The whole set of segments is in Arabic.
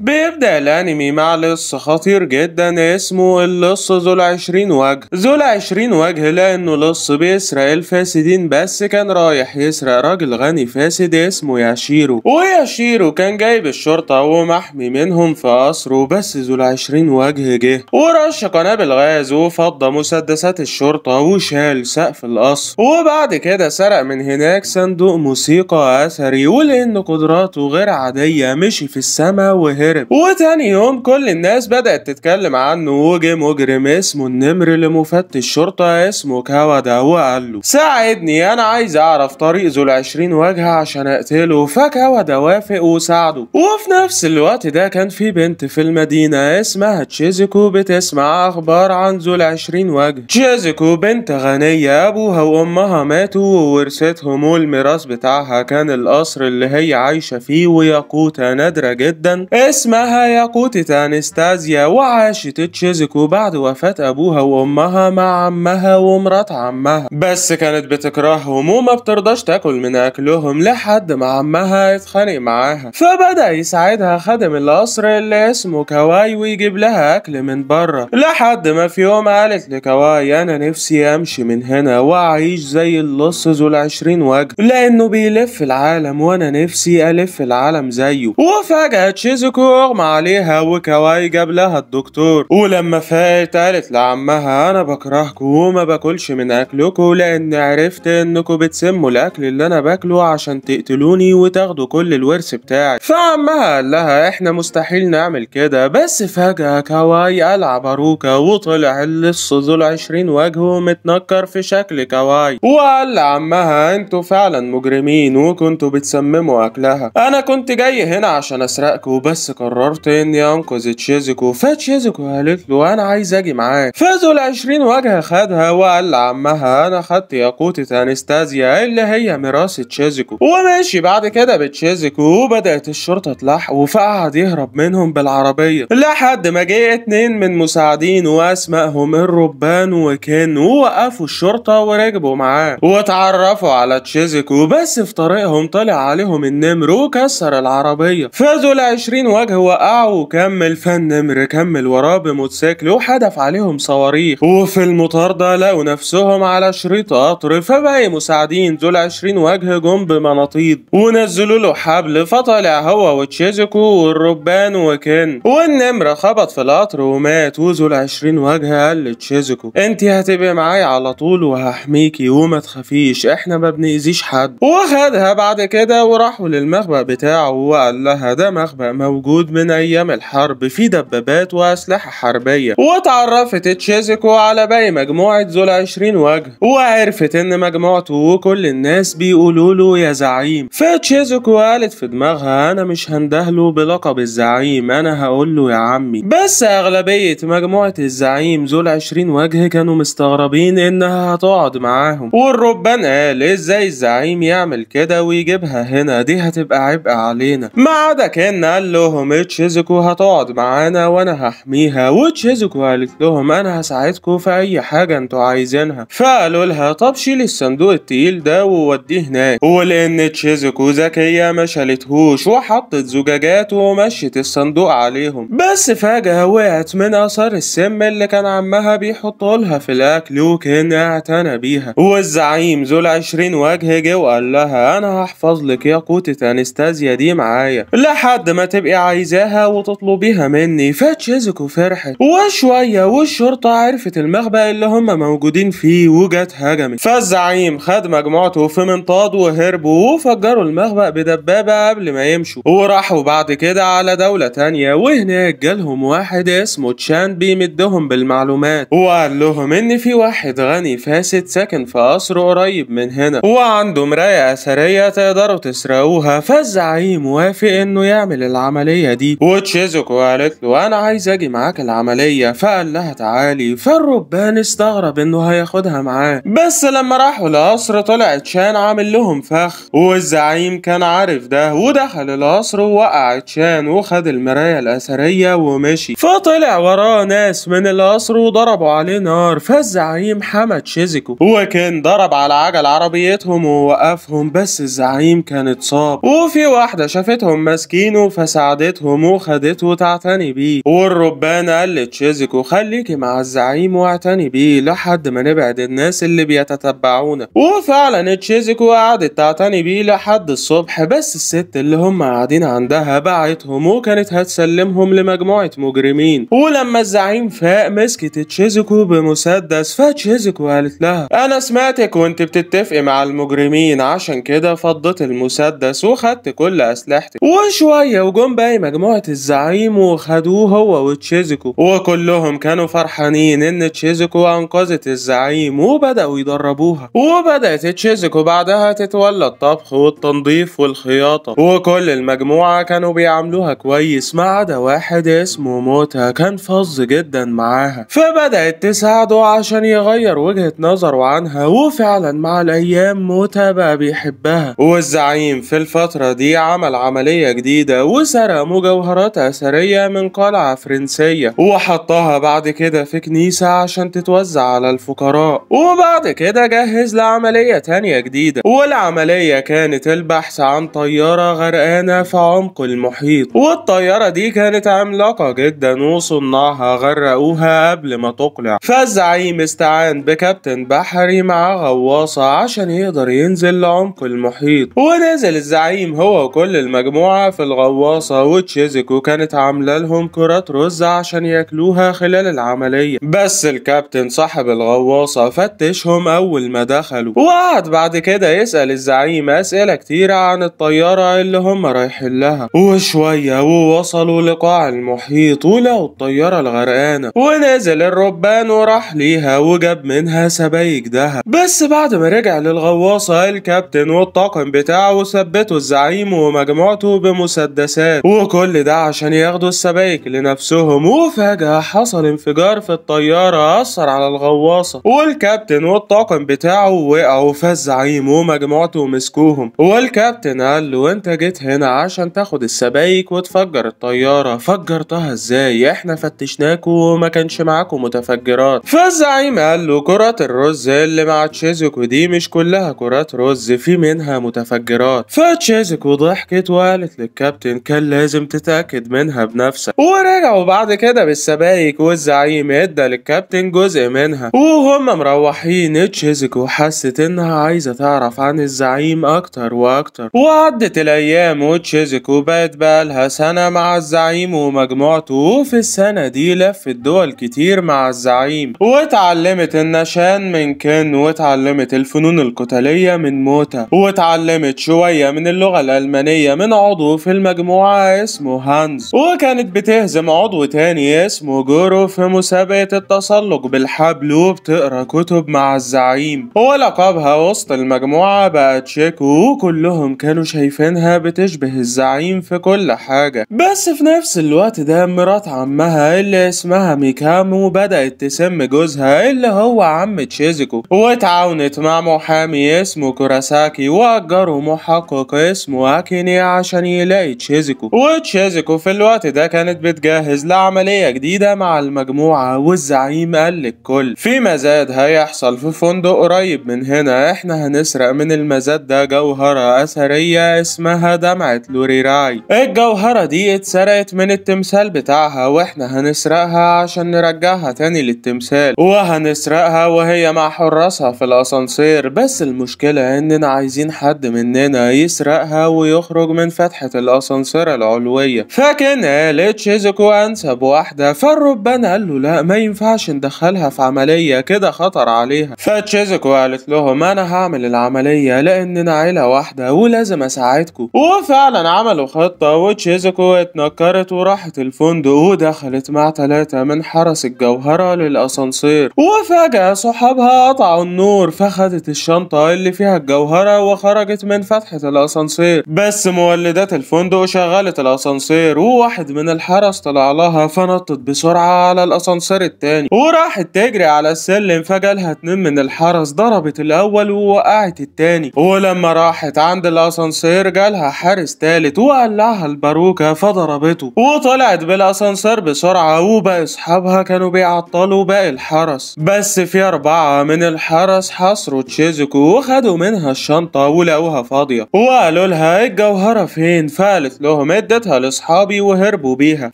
بيبدأ الأنمي مع لص خطير جدا اسمه اللص ذو العشرين وجه ذو العشرين وجه لأنه لص بيسرق الفاسدين بس كان رايح يسرق راجل غني فاسد اسمه ياشيرو وياشيرو كان جايب الشرطة ومحمي منهم في قصره بس ذو العشرين وجه جه ورش قنابل غاز وفضى مسدسات الشرطة وشال سقف القصر وبعد كده سرق من هناك صندوق موسيقى أثري ولأن قدراته غير عادية مشي في السما وهي هرب وتاني يوم كل الناس بدأت تتكلم عنه وجه مجرم اسمه النمر لمفتش شرطة اسمه كاودا وقال له ساعدني أنا عايز أعرف طريق ذو العشرين وجهة عشان أقتله فكاودا وافق وساعده وفي نفس الوقت ده كان في بنت في المدينة اسمها تشيزيكو بتسمع أخبار عن ذو العشرين وجه تشيزيكو بنت غنية أبوها وأمها ماتوا وورثتهم والميراث بتاعها كان القصر اللي هي عايشة فيه وياقوتة نادرة جدا اسمها ياقوت تانستازيا وعاشت تشيزكو بعد وفاة أبوها وأمها مع عمها ومرات عمها بس كانت بتكرههم وما بترضاش تاكل من أكلهم لحد ما عمها يتخانق معاها فبدأ يساعدها خادم القصر اللي اسمه كواي ويجيب لها أكل من بره لحد ما في يوم قالت لكواي أنا نفسي أمشي من هنا وأعيش زي اللص ذو العشرين وجه لأنه بيلف العالم وأنا نفسي ألف العالم زيه وفجأة تشيزكو ما عليها وكواي جاب لها الدكتور ولما فات قالت لعمها انا بكرهكم وما باكلش من اكلكم لان عرفت انكم بتسموا الاكل اللي انا باكله عشان تقتلوني وتاخدوا كل الورث بتاعي فعمها قال لها احنا مستحيل نعمل كده بس فجأة كواي قلع باروكة وطلع اللص ذو العشرين وجهه متنكر في شكل كواي وقال لعمها انتوا فعلا مجرمين وكنتوا بتسمموا اكلها انا كنت جاي هنا عشان اسرقكم بس قررت اني انقذ تشيزكو فتشيزكو قالت له انا عايز اجي معاك فازوا العشرين وجهه خدها وقال لعمها انا خدت ياقوتة انستازيا اللي هي ميراث تشيزكو وماشي بعد كده بتشيزكو وبدات الشرطه تلاحقه فقعد يهرب منهم بالعربيه لحد ما جه اتنين من مساعدينه واسمائهم الربان وكان ووقفوا الشرطه وركبوا معاه واتعرفوا على تشيزكو بس في طريقهم طلع عليهم النمر وكسر العربيه فازوا العشرين وجهه الانفجار آه، وقعوا وكمل فالنمر كمل وراه بموتوسيكل وحدف عليهم صواريخ وفي المطاردة لقوا نفسهم على شريط قطر فبقي مساعدين دول 20 وجه جم بمناطيد ونزلوا له حبل فطلع هو وتشيزكو والربان وكن والنمر خبط في القطر ومات وذو 20 وجه قال لتشيزكو انت هتبقي معايا على طول وهحميكي وما تخافيش احنا ما بنأذيش حد وخدها بعد كده وراحوا للمخبأ بتاعه وقال لها ده مخبأ موجود موجود من أيام الحرب في دبابات وأسلحة حربية وتعرفت تشيزيكو على باقي مجموعة ذو العشرين وجه وعرفت إن مجموعته وكل الناس بيقولوا له يا زعيم فتشيزيكو قالت في دماغها أنا مش هندهله بلقب الزعيم أنا هقول له يا عمي بس أغلبية مجموعة الزعيم ذو العشرين وجه كانوا مستغربين إنها هتقعد معاهم والربان قال إزاي الزعيم يعمل كده ويجيبها هنا دي هتبقى عبء علينا ما عدا كان قال له لهم اتشيزكو هتقعد معانا وانا هحميها واتشيزكو قالت لهم انا هساعدكم في اي حاجه انتوا عايزينها فقالوا لها طب شيل الصندوق التقيل ده ووديه هناك ولان تشيزكو ذكيه ما شالتهوش وحطت زجاجات ومشت الصندوق عليهم بس فجاه وقعت من اثر السم اللي كان عمها بيحطه لها في الاكل وكان اعتنى بيها والزعيم ذو العشرين وجه جه وقال لها انا هحفظ لك ياقوتة انستازيا دي معايا لحد ما تبقي عايزاها وتطلبيها مني فتشيزوكو فرحت وشوية والشرطة عرفت المخبأ اللي هم موجودين فيه وجت هجمت فالزعيم خد مجموعته في منطاد وهربوا وفجروا المخبأ بدبابة قبل ما يمشوا وراحوا بعد كده على دولة تانية وهناك جالهم واحد اسمه تشان بيمدهم بالمعلومات وقال لهم ان في واحد غني فاسد ساكن في قصر قريب من هنا وعنده مراية أثرية تقدروا تسرقوها فالزعيم وافق انه يعمل العملية العملية دي وتشيزوكو قالت له أنا عايز أجي معاك العملية فقال لها تعالي فالربان استغرب إنه هياخدها معاه بس لما راحوا القصر طلعت شان عامل لهم فخ والزعيم كان عارف ده ودخل القصر ووقع شان وخد المراية الأثرية ومشي فطلع وراه ناس من القصر وضربوا عليه نار فالزعيم حمى تشيزوكو وكان ضرب على عجل عربيتهم ووقفهم بس الزعيم كان اتصاب وفي واحدة شافتهم ماسكينه فساعدته خدتهم وخدته تعتني بيه والربان قال لتشيزكو خليكي مع الزعيم واعتني بيه لحد ما نبعد الناس اللي بيتتبعونا وفعلا تشيزكو قعدت تعتني بيه لحد الصبح بس الست اللي هم قاعدين عندها باعتهم وكانت هتسلمهم لمجموعة مجرمين ولما الزعيم فاق مسكت تشيزكو بمسدس فتشيزكو قالت لها انا سمعتك وانت بتتفقي مع المجرمين عشان كده فضت المسدس وخدت كل اسلحتك وشوية وجم باين مجموعة الزعيم وخدوه هو وتشيزكو وكلهم كانوا فرحانين ان تشيزكو انقذت الزعيم وبدأوا يدربوها وبدأت تشيزكو بعدها تتولى الطبخ والتنظيف والخياطة وكل المجموعة كانوا بيعاملوها كويس ما عدا واحد اسمه موتا كان فظ جدا معاها فبدأت تساعده عشان يغير وجهة نظره عنها وفعلا مع الأيام موتا بقى بيحبها والزعيم في الفترة دي عمل عملية جديدة وسرق مجوهرات أثرية من قلعة فرنسية وحطها بعد كده في كنيسة عشان تتوزع على الفقراء وبعد كده جهز لعملية تانية جديدة والعملية كانت البحث عن طيارة غرقانة في عمق المحيط والطيارة دي كانت عملاقة جدا وصناعها غرقوها قبل ما تقلع فالزعيم استعان بكابتن بحري مع غواصة عشان يقدر ينزل لعمق المحيط ونزل الزعيم هو وكل المجموعة في الغواصة وتشيزيكو كانت عاملة لهم كرة رز عشان ياكلوها خلال العملية بس الكابتن صاحب الغواصة فتشهم أول ما دخلوا وقعد بعد كده يسأل الزعيم أسئلة كتيرة عن الطيارة اللي هم رايحين لها وشوية ووصلوا لقاع المحيط ولقوا الطيارة الغرقانة ونزل الربان وراح ليها وجاب منها سبايك دهب بس بعد ما رجع للغواصة الكابتن والطاقم بتاعه ثبتوا الزعيم ومجموعته بمسدسات وكل ده عشان ياخدوا السبايك لنفسهم وفجأة حصل انفجار في الطيارة أثر على الغواصة والكابتن والطاقم بتاعه وقعوا فالزعيم ومجموعته مسكوهم والكابتن قال له انت جيت هنا عشان تاخد السبايك وتفجر الطيارة فجرتها ازاي احنا فتشناكوا وما كانش معاكوا متفجرات فالزعيم قال له كرات الرز اللي مع تشيزكو دي مش كلها كرات رز في منها متفجرات فتشيزكو ضحكت وقالت للكابتن كان لازم لازم تتأكد منها بنفسك ورجعوا بعد كده بالسبايك والزعيم ادى للكابتن جزء منها وهم مروحين تشيزكو حست انها عايزة تعرف عن الزعيم اكتر واكتر وعدت الايام وتشيزكو بقت بقالها سنة مع الزعيم ومجموعته وفي السنة دي لفت دول كتير مع الزعيم واتعلمت النشان من كن واتعلمت الفنون القتالية من موتا واتعلمت شوية من اللغة الألمانية من عضو في المجموعة اسمه هانز وكانت بتهزم عضو تاني اسمه جورو في مسابقة التسلق بالحبل وبتقرا كتب مع الزعيم ولقبها وسط المجموعة بقى تشيكو وكلهم كانوا شايفينها بتشبه الزعيم في كل حاجة بس في نفس الوقت ده مرات عمها اللي اسمها ميكامو بدأت تسم جوزها اللي هو عم تشيزكو واتعاونت مع محامي اسمه كوراساكي وأجروا محقق اسمه أكيني عشان يلاقي تشيزكو وتشيزيكو في الوقت ده كانت بتجهز لعملية جديدة مع المجموعة والزعيم قال للكل في مزاد هيحصل في فندق قريب من هنا احنا هنسرق من المزاد ده جوهرة أثرية اسمها دمعة لوريراي الجوهرة دي اتسرقت من التمثال بتاعها واحنا هنسرقها عشان نرجعها تاني للتمثال وهنسرقها وهي مع حراسها في الأسانسير بس المشكلة اننا عايزين حد مننا يسرقها ويخرج من فتحة الأسانسير العلوي العلوية فكان قالت شيزوكو أنسب واحدة فالربان قال له لا ما ينفعش ندخلها في عملية كده خطر عليها فتشيزوكو قالت لهم أنا هعمل العملية لأننا عيلة واحدة ولازم أساعدكم وفعلا عملوا خطة وتشيزوكو اتنكرت وراحت الفندق ودخلت مع ثلاثة من حرس الجوهرة للأسانسير وفجأة صحابها قطعوا النور فخدت الشنطة اللي فيها الجوهرة وخرجت من فتحة الأسانسير بس مولدات الفندق شغلت الأسانسير وواحد من الحرس طلع لها فنطت بسرعة على الأسانسير التاني وراحت تجري على السلم فجالها اتنين من الحرس ضربت الأول ووقعت التاني ولما راحت عند الأسانسير جالها حارس تالت وقلعها الباروكة فضربته وطلعت بالأسانسير بسرعة وباقي أصحابها كانوا بيعطلوا باقي الحرس بس في أربعة من الحرس حصروا تشيزكو وخدوا منها الشنطة ولقوها فاضية وقالوا لها الجوهرة فين فقالت لهم ادت ورشتها لاصحابي وهربوا بيها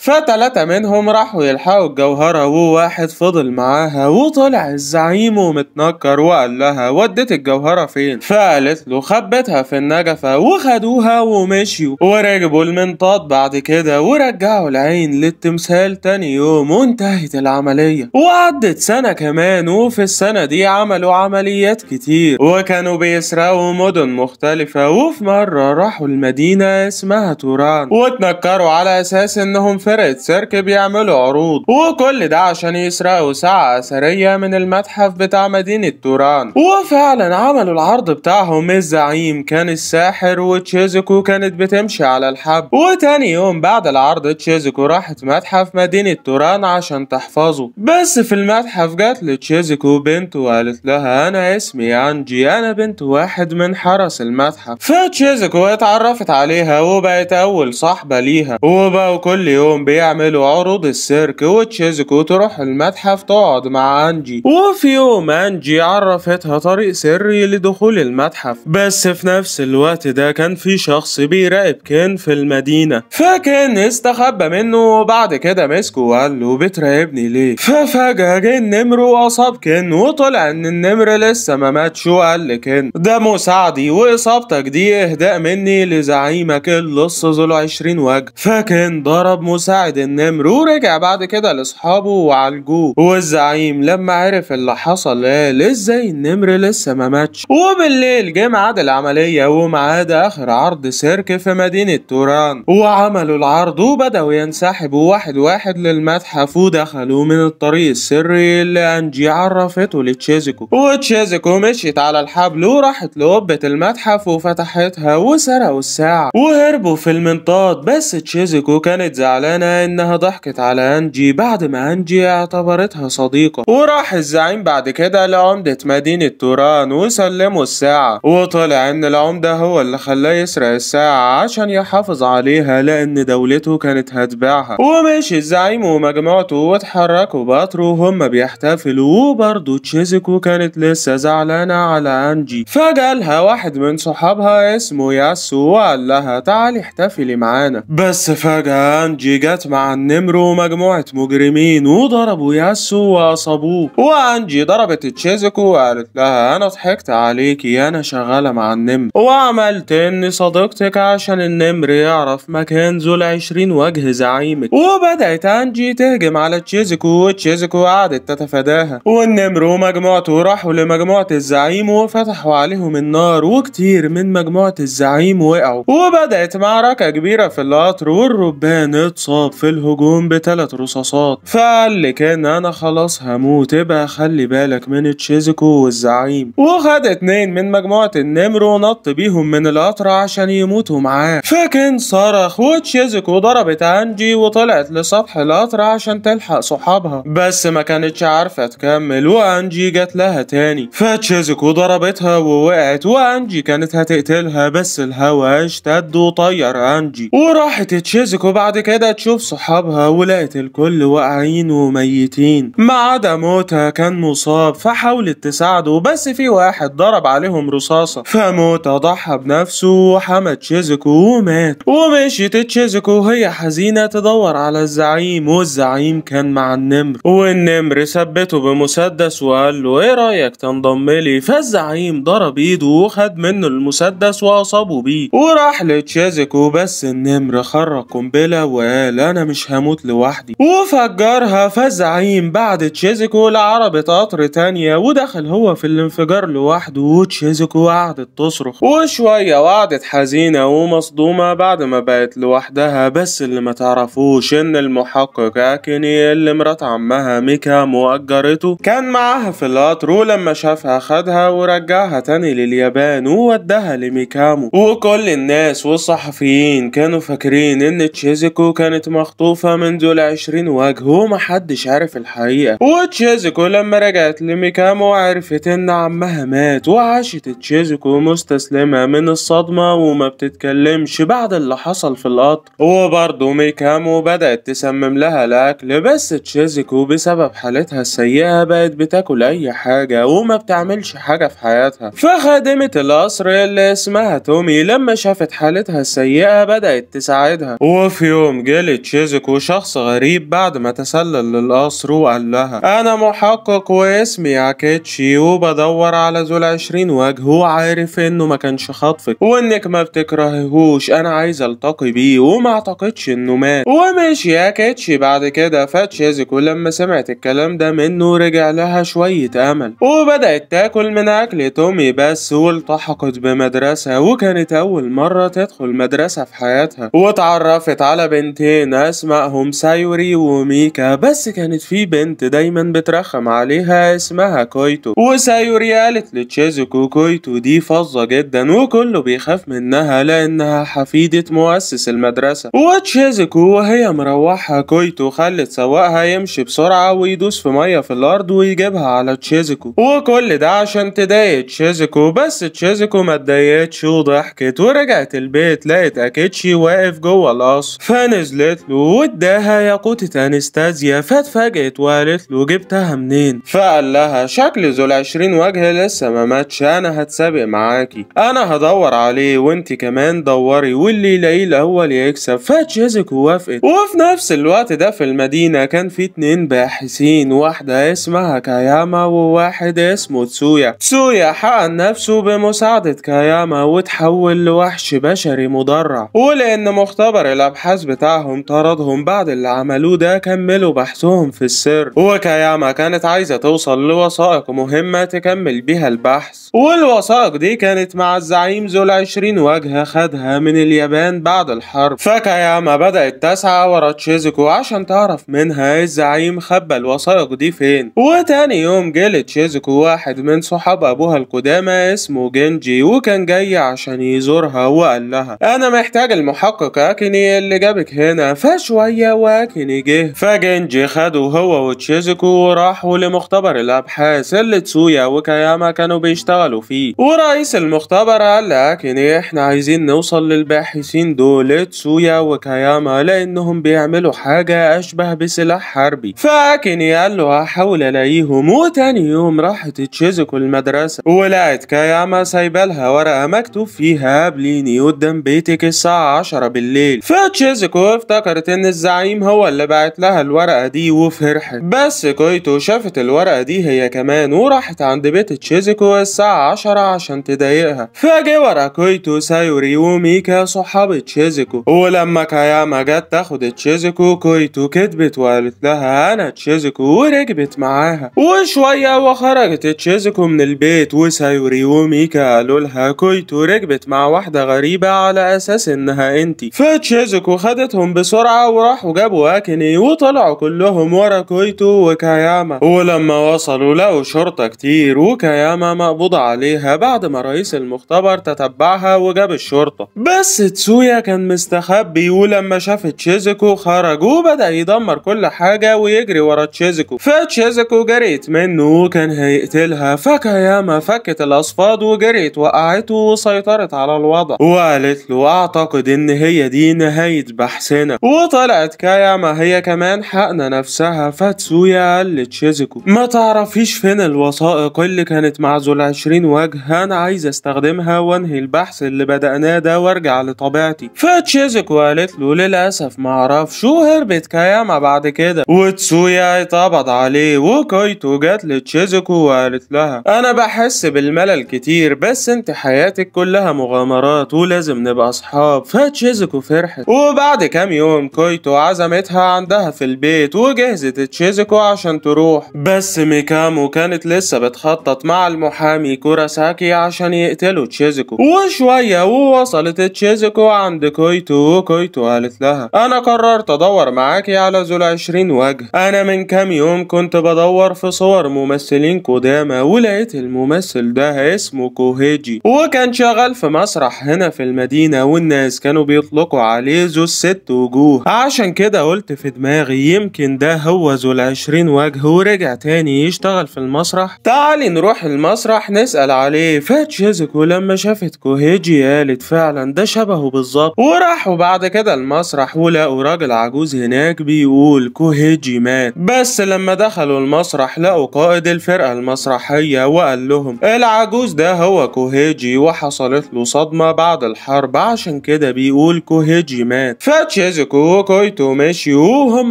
فتلاتة منهم راحوا يلحقوا الجوهرة وواحد فضل معاها وطلع الزعيم ومتنكر وقال لها وديت الجوهرة فين فقالت له خبتها في النجفة وخدوها ومشيوا وركبوا المنطاد بعد كده ورجعوا العين للتمثال تاني يوم وانتهت العملية وعدت سنة كمان وفي السنة دي عملوا عمليات كتير وكانوا بيسرقوا مدن مختلفة وفي مرة راحوا المدينة اسمها توران واتنكروا على اساس انهم فرقة سيرك بيعملوا عروض وكل ده عشان يسرقوا ساعة اثرية من المتحف بتاع مدينة توران وفعلا عملوا العرض بتاعهم الزعيم كان الساحر وتشيزكو كانت بتمشي على الحب وتاني يوم بعد العرض تشيزكو راحت متحف مدينة توران عشان تحفظه بس في المتحف جات لتشيزكو بنت وقالت لها انا اسمي انجي انا بنت واحد من حرس المتحف فتشيزكو اتعرفت عليها وبقت اول صح صاحبة ليها هو بقى كل يوم بيعملوا عروض السيرك وتشيزك وتروح المتحف تقعد مع أنجي وفي يوم أنجي عرفتها طريق سري لدخول المتحف بس في نفس الوقت ده كان في شخص بيراقب كين في المدينة فكان استخبى منه وبعد كده مسكه وقال له بتراقبني ليه ففجأة جه النمر وأصاب كين وطلع إن النمر لسه ما ماتش وقال لكين ده مساعدي وإصابتك دي إهداء مني لزعيمك اللص ذو العشرين 20 وجه فكان ضرب مساعد النمر ورجع بعد كده لاصحابه وعالجوه والزعيم لما عرف اللي حصل قال ازاي النمر لسه ما ماتش وبالليل جه ميعاد العمليه وميعاد اخر عرض سيرك في مدينه توران وعملوا العرض وبداوا ينسحبوا واحد واحد للمتحف ودخلوا من الطريق السري اللي انجي عرفته لتشيزيكو وتشيزيكو مشيت على الحبل وراحت لقبه المتحف وفتحتها وسرقوا الساعه وهربوا في المنطاد غلط بس تشيزيكو كانت زعلانة انها ضحكت على انجي بعد ما انجي اعتبرتها صديقة وراح الزعيم بعد كده لعمدة مدينة توران وسلمه الساعة وطلع ان العمدة هو اللي خلاه يسرق الساعة عشان يحافظ عليها لان دولته كانت هتباعها ومشي الزعيم ومجموعته واتحركوا باترو وهم بيحتفلوا وبرضه تشيزيكو كانت لسه زعلانة على انجي فجالها واحد من صحابها اسمه ياسو وقال لها تعالي احتفلي معاه معانا بس فجأة أنجي جت مع النمر ومجموعة مجرمين وضربوا ياسو وأصابوه وأنجي ضربت تشيزكو وقالت لها أنا ضحكت عليكي أنا شغالة مع النمر وعملت إني صديقتك عشان النمر يعرف مكان ذو العشرين وجه زعيمك وبدأت أنجي تهجم على تشيزكو وتشيزكو قعدت تتفاداها والنمر ومجموعته راحوا لمجموعة الزعيم وفتحوا عليهم النار وكتير من مجموعة الزعيم وقعوا وبدأت معركة كبيرة في القطر والربان اتصاب في الهجوم بتلات رصاصات فقال لي كان انا خلاص هموت ابقى خلي بالك من تشيزكو والزعيم وخد اتنين من مجموعة النمر ونط بيهم من القطر عشان يموتوا معاه فكان صرخ وتشيزكو ضربت انجي وطلعت لسطح القطر عشان تلحق صحابها بس ما كانتش عارفة تكمل وانجي جات لها تاني فتشيزكو ضربتها ووقعت وانجي كانت هتقتلها بس الهوا اشتد وطير انجي وراحت تشيزوكو بعد كده تشوف صحابها ولقت الكل واقعين وميتين ما عدا موتا كان مصاب فحاولت تساعده بس في واحد ضرب عليهم رصاصة فموتا ضحى بنفسه وحمى تشيزك ومات ومشيت تشيزوكو وهي حزينة تدور على الزعيم والزعيم كان مع النمر والنمر ثبته بمسدس وقال له ايه رأيك تنضم لي فالزعيم ضرب ايده وخد منه المسدس وأصابه بيه وراح لتشيزك بس النمر نمر خرج قنبلة وقال أنا مش هموت لوحدي وفجرها فالزعيم بعد تشيزيكو لعربة قطر تانية ودخل هو في الانفجار لوحده وتشيزيكو قعدت تصرخ وشوية وقعدت حزينة ومصدومة بعد ما بقت لوحدها بس اللي ما تعرفوش إن المحقق أكيني اللي مرات عمها ميكا مؤجرته كان معاها في القطر ولما شافها خدها ورجعها تاني لليابان وودها لميكامو وكل الناس والصحفيين كانوا فاكرين ان تشيزيكو كانت مخطوفة من دول عشرين وجه ومحدش عارف الحقيقة وتشيزيكو لما رجعت لميكامو عرفت ان عمها مات وعاشت تشيزيكو مستسلمة من الصدمة وما بتتكلمش بعد اللي حصل في القطر وبرضو ميكامو بدأت تسمم لها الأكل بس تشيزيكو بسبب حالتها السيئة بقت بتاكل أي حاجة وما بتعملش حاجة في حياتها فخادمة القصر اللي اسمها تومي لما شافت حالتها السيئة بدأت تساعدها وفي يوم جالي تشيزك وشخص غريب بعد ما تسلل للقصر وقال لها أنا محقق واسمي عكيتشي وبدور على ذو العشرين وجه وعارف إنه ما كانش خطفك وإنك ما بتكرههوش أنا عايز ألتقي بيه وما أعتقدش إنه مات ومشي عكيتشي بعد كده فتشيزك ولما سمعت الكلام ده منه رجع لها شوية أمل وبدأت تاكل من أكل تومي بس والتحقت بمدرسة وكانت أول مرة تدخل مدرسة في حياتها حياتها واتعرفت على بنتين اسمائهم سايوري وميكا بس كانت في بنت دايما بترخم عليها اسمها كويتو وسايوري قالت لتشيزوكو كويتو دي فظة جدا وكله بيخاف منها لانها حفيدة مؤسس المدرسة وتشيزوكو وهي مروحة كويتو خلت سواقها يمشي بسرعة ويدوس في مية في الارض ويجيبها على تشيزوكو وكل ده عشان تضايق تشيزوكو بس تشيزوكو ما اتضايقتش وضحكت ورجعت البيت لقت اكيتشي واقف جوه القصر فنزلت له واداها ياقوتة أنستازيا فاتفاجئت وقالت له جبتها منين فقال لها شكل ذو العشرين وجه لسه ما ماتش أنا هتسابق معاكي أنا هدور عليه وانت كمان دوري واللي يلاقيه الأول يكسب فتشيزك ووافقت وفي نفس الوقت ده في المدينة كان في اتنين باحثين واحدة اسمها كاياما وواحد اسمه تسويا تسويا حقن نفسه بمساعدة كاياما وتحول لوحش بشري مدرع ولقى إن مختبر الأبحاث بتاعهم طردهم بعد اللي عملوه ده كملوا بحثهم في السر وكياما كانت عايزة توصل لوثائق مهمة تكمل بيها البحث والوثائق دي كانت مع الزعيم ذو العشرين وجهة خدها من اليابان بعد الحرب فكياما بدأت تسعى ورا تشيزوكو عشان تعرف منها الزعيم خبى الوثائق دي فين وتاني يوم جه تشيزوكو واحد من صحاب أبوها القدامى اسمه جينجي وكان جاي عشان يزورها وقال لها أنا محتاج المحاكمة يحقق اكيني اللي جابك هنا فشوية واكيني جه فجنجي خده هو وتشيزكو وراحوا لمختبر الابحاث اللي تسويا وكاياما كانوا بيشتغلوا فيه ورئيس المختبر قال لاكيني احنا عايزين نوصل للباحثين دول تسويا وكاياما لانهم بيعملوا حاجة اشبه بسلاح حربي فاكيني قال له هحاول الاقيهم وتاني يوم راحت تشيزكو المدرسة ولقت كاياما سايبالها ورقة مكتوب فيها قابليني قدام بيتك الساعة 10 10 بالليل فتشيزكو افتكرت ان الزعيم هو اللي بعت لها الورقة دي وفرحت بس كويتو شافت الورقة دي هي كمان وراحت عند بيت تشيزكو الساعة 10 عشان تضايقها فجي ورا كويتو سايوري وميكا صحاب تشيزكو ولما كاياما جت تاخد تشيزكو كويتو كدبت وقالت لها انا تشيزكو وركبت معاها وشوية وخرجت تشيزكو من البيت وسايوري وميكا قالوا لها كويتو ركبت مع واحدة غريبة على اساس انها بنتي فتشيزك خدتهم بسرعة وراحوا جابوا أكني وطلعوا كلهم ورا كويتو وكاياما ولما وصلوا لقوا شرطة كتير وكاياما مقبوضة عليها بعد ما رئيس المختبر تتبعها وجاب الشرطة بس تسويا كان مستخبي ولما شاف تشيزكو خرج وبدأ يدمر كل حاجة ويجري ورا تشيزكو فتشيزكو جريت منه وكان هيقتلها فكاياما فكت الأصفاد وجريت وقعته وسيطرت على الوضع وقالت له أعتقد إن هي دي نهاية بحثنا وطلعت كايا ما هي كمان حقنا نفسها فاتسويا لتشيزوكو ما تعرفيش فين الوثائق اللي كانت مع ذو العشرين وجه انا عايز استخدمها وانهي البحث اللي بدأناه ده وارجع لطبيعتي فتشيزوكو قالت له للأسف معرفش وهربت كاياما بعد كده وتسويا اتقبض عليه وكايتو جات لتشيزيكو وقالت لها انا بحس بالملل كتير بس انت حياتك كلها مغامرات ولازم نبقى اصحاب فتش تشيزك فرحت وبعد كام يوم كويتو عزمتها عندها في البيت وجهزت تشيزكو عشان تروح بس ميكامو كانت لسه بتخطط مع المحامي كوراساكي عشان يقتلوا تشيزكو وشوية ووصلت تشيزكو عند كويتو وكويتو قالت لها أنا قررت أدور معاكي على ذو العشرين وجه أنا من كام يوم كنت بدور في صور ممثلين قدامى ولقيت الممثل ده اسمه كوهيجي وكان شغال في مسرح هنا في المدينة والناس كانوا بيطلقوا عليه ذو الست وجوه عشان كده قلت في دماغي يمكن ده هو ذو العشرين وجه ورجع تاني يشتغل في المسرح تعالي نروح المسرح نسأل عليه فتشيزكو لما شافت كوهيجي قالت فعلا ده شبهه بالظبط وراحوا بعد كده المسرح ولقوا راجل عجوز هناك بيقول كوهيجي مات بس لما دخلوا المسرح لقوا قائد الفرقة المسرحية وقال لهم العجوز ده هو كوهيجي وحصلت له صدمة بعد الحرب عشان كده بيقول بيقول كوهيجي مات فتشيزوكو وكايتو ماشي وهم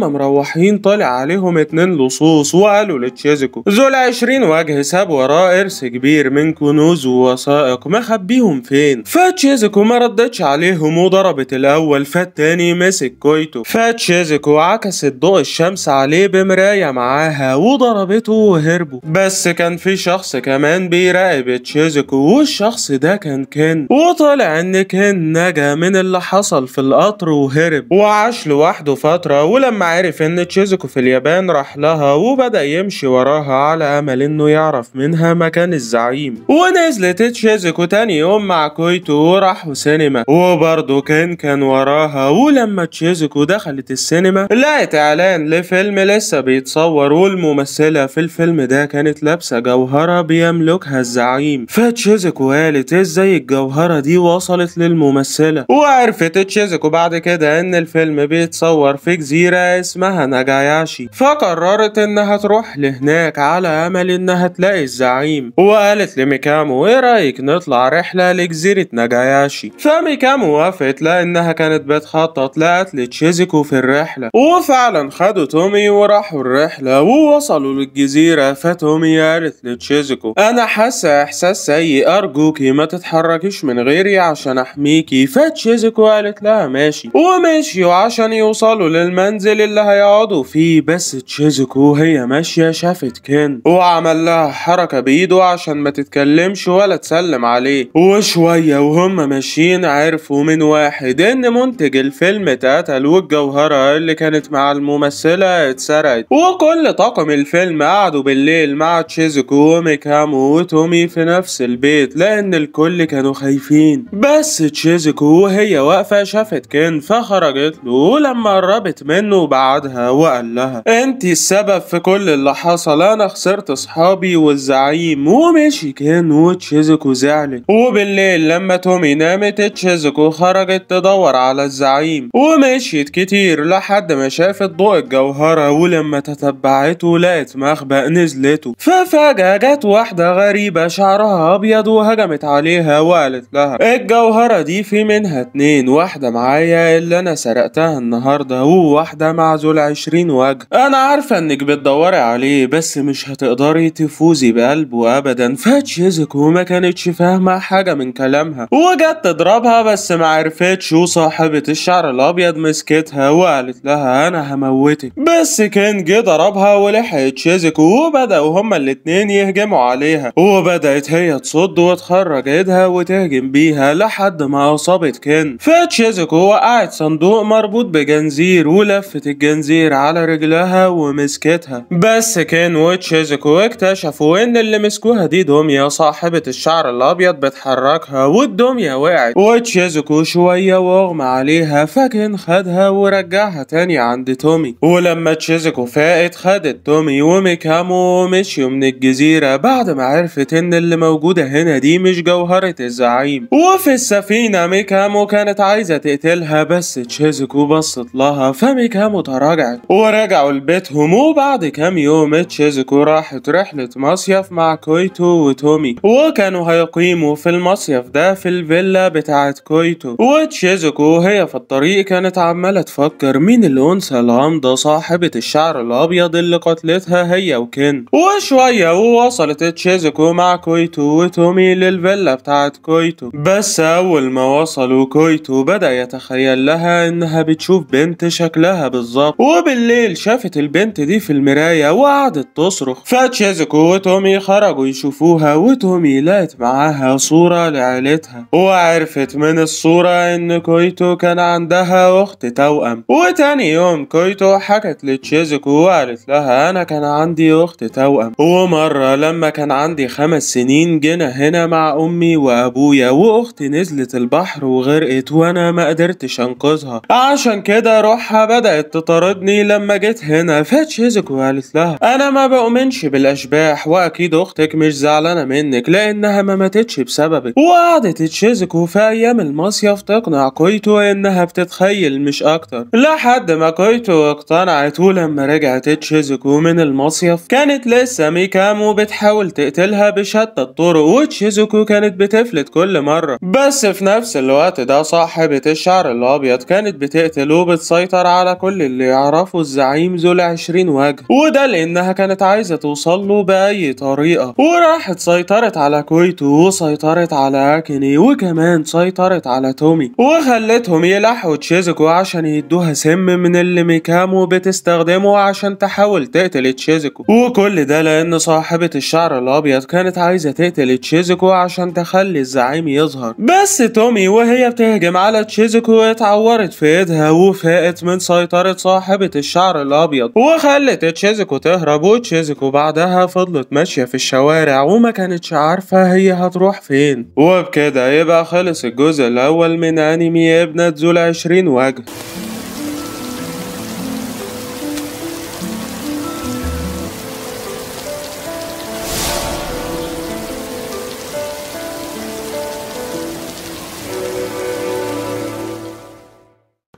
مروحين طالع عليهم اتنين لصوص وقالوا لتشيزكو زول عشرين وجه ساب وراه ارث كبير من كنوز ووثائق مخبيهم فين فتشيزكو ما ردتش عليهم وضربت الاول فالتاني مسك كويتو فتشيزكو عكست ضوء الشمس عليه بمراية معاها وضربته وهربوا بس كان في شخص كمان بيراقب تشيزكو والشخص ده كان كين وطلع ان كين نجا من اللي اللي حصل في القطر وهرب وعاش لوحده فترة ولما عرف ان تشيزوكو في اليابان راح لها وبدأ يمشي وراها على امل انه يعرف منها مكان الزعيم ونزلت تشيزوكو تاني يوم مع كويتو وراحوا سينما وبرضه كان كان وراها ولما تشيزوكو دخلت السينما لقت اعلان لفيلم لسه بيتصور والممثلة في الفيلم ده كانت لابسة جوهرة بيملكها الزعيم فتشيزوكو قالت ازاي الجوهرة دي وصلت للممثلة وقالت عرفت تشيزكو بعد كده ان الفيلم بيتصور في جزيرة اسمها ناجاياشي فقررت انها تروح لهناك على امل انها تلاقي الزعيم وقالت لميكامو ايه رايك نطلع رحلة لجزيرة ناجاياشي فميكامو وافقت لانها كانت بتخطط لقتل تشيزكو في الرحلة وفعلا خدوا تومي وراحوا الرحلة ووصلوا للجزيرة فتومي قالت لتشيزكو انا حاسة احساس سيء ارجوكي ما تتحركيش من غيري عشان احميكي فتشيزكو موافق وقالت لها ماشي ومشيوا عشان يوصلوا للمنزل اللي هيقعدوا فيه بس تشيزكو وهي ماشية شافت كين وعمل لها حركة بإيده عشان ما تتكلمش ولا تسلم عليه وشوية وهم ماشيين عرفوا من واحد إن منتج الفيلم اتقتل والجوهرة اللي كانت مع الممثلة اتسرقت وكل طاقم الفيلم قعدوا بالليل مع تشيزكو وميكامو وتومي في نفس البيت لأن الكل كانوا خايفين بس تشيزكو وهي واقفة شافت كين فخرجت له لما قربت منه بعدها وقال لها انت السبب في كل اللي حصل انا خسرت صحابي والزعيم ومشي كين وتشيزكو زعلت وبالليل لما تومي نامت تشيزكو خرجت تدور على الزعيم ومشيت كتير لحد ما شافت ضوء الجوهرة ولما تتبعته لقت مخبأ نزلته ففجأة جت واحدة غريبة شعرها أبيض وهجمت عليها وقالت لها الجوهرة دي في منها اتنين اتنين واحدة معايا اللي انا سرقتها النهاردة وواحدة مع ذو عشرين وجه انا عارفة انك بتدوري عليه بس مش هتقدري تفوزي بقلبه ابدا فاتشيزك وما كانتش فاهمة حاجة من كلامها وجت تضربها بس معرفتش وصاحبة الشعر الابيض مسكتها وقالت لها انا هموتك بس كان جه ضربها ولحق تشيزك وبدأوا هما الاتنين يهجموا عليها وبدأت هي تصد وتخرج ايدها وتهجم بيها لحد ما اصابت كين فتشيزكو وقعت صندوق مربوط بجنزير ولفت الجنزير على رجلها ومسكتها بس كان وتشيزكو اكتشفوا ان اللي مسكوها دي دمية صاحبة الشعر الابيض بتحركها والدمية وقعت وتشيزكو شوية واغمى عليها فكان خدها ورجعها تاني عند تومي ولما تشيزكو فاقت خدت تومي وميكامو ومشيوا من الجزيرة بعد ما عرفت ان اللي موجودة هنا دي مش جوهرة الزعيم وفي السفينة ميكامو كان كانت عايزة تقتلها بس تشيزوكو بصت لها فميكامو تراجعت ورجعوا لبيتهم وبعد كام يوم تشيزوكو راحت رحلة مصيف مع كويتو وتومي وكانوا هيقيموا في المصيف ده في الفيلا بتاعت كويتو وتشيزوكو هي في الطريق كانت عمالة تفكر مين الأنثى الغامضة صاحبة الشعر الأبيض اللي قتلتها هي وكن وشوية ووصلت تشيزوكو مع كويتو وتومي للفيلا بتاعت كويتو بس أول ما وصلوا كويتو البويت وبدأ يتخيل لها إنها بتشوف بنت شكلها بالظبط وبالليل شافت البنت دي في المراية وقعدت تصرخ فتشيزكو وتومي خرجوا يشوفوها وتومي لقت معاها صورة لعيلتها وعرفت من الصورة إن كويتو كان عندها أخت توأم وتاني يوم كويتو حكت لتشيزكو وقالت لها أنا كان عندي أخت توأم ومرة لما كان عندي خمس سنين جينا هنا مع أمي وأبويا وأختي نزلت البحر وغرقت اتقلبت وانا ما قدرتش انقذها عشان كده روحها بدأت تطاردني لما جيت هنا فتشيزوكو قالت لها انا ما بؤمنش بالاشباح واكيد اختك مش زعلانه منك لانها ما ماتتش بسببك وقعدت تشيزوكو في ايام المصيف تقنع كويتو انها بتتخيل مش اكتر لحد ما كويتو اقتنعت ولما رجعت تشيزوكو من المصيف كانت لسه ميكامو بتحاول تقتلها بشتى الطرق وتشيزوكو كانت بتفلت كل مره بس في نفس الوقت ده صاحبة الشعر الأبيض كانت بتقتل وبتسيطر على كل اللي يعرفه الزعيم ذو العشرين وجه وده لأنها كانت عايزة توصل له بأي طريقة وراحت سيطرت على كويتو وسيطرت على أكيني وكمان سيطرت على تومي وخلتهم يلحوا تشيزكو عشان يدوها سم من اللي ميكامو بتستخدمه عشان تحاول تقتل تشيزكو وكل ده لأن صاحبة الشعر الأبيض كانت عايزة تقتل تشيزكو عشان تخلي الزعيم يظهر بس تومي وهي بتهجم هجم على تشيزوكو واتعورت في ايدها وفاقت من سيطرة صاحبة الشعر الابيض وخلت تشيزوكو تهرب وتشيزوكو بعدها فضلت ماشية في الشوارع وما كانتش عارفة هي هتروح فين وبكده يبقى خلص الجزء الاول من انمي ابنة ذو العشرين وجه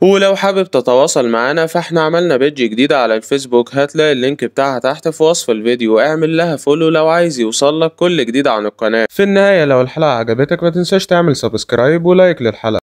ولو حابب تتواصل معانا فاحنا عملنا بيدج جديدة على الفيسبوك هتلاقي اللينك بتاعها تحت في وصف الفيديو اعمل لها فولو لو عايز يوصلك كل جديد عن القناة في النهاية لو الحلقة عجبتك ما تنساش تعمل سبسكرايب ولايك للحلقة